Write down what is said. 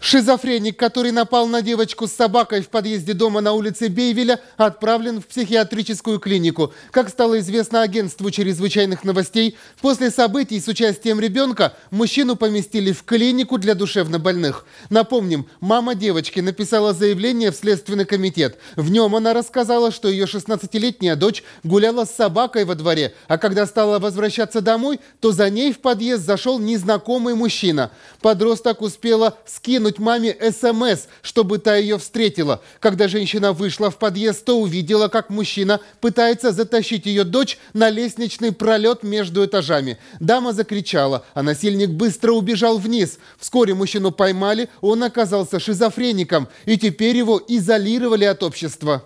Шизофреник, который напал на девочку с собакой в подъезде дома на улице Бейвеля, отправлен в психиатрическую клинику. Как стало известно агентству чрезвычайных новостей, после событий с участием ребенка мужчину поместили в клинику для душевнобольных. Напомним, мама девочки написала заявление в Следственный комитет. В нем она рассказала, что ее 16-летняя дочь гуляла с собакой во дворе, а когда стала возвращаться домой, то за ней в подъезд зашел незнакомый мужчина. Подросток успела скинуть скинуть маме СМС, эм чтобы та ее встретила. Когда женщина вышла в подъезд, то увидела, как мужчина пытается затащить ее дочь на лестничный пролет между этажами. Дама закричала, а насильник быстро убежал вниз. Вскоре мужчину поймали, он оказался шизофреником, и теперь его изолировали от общества.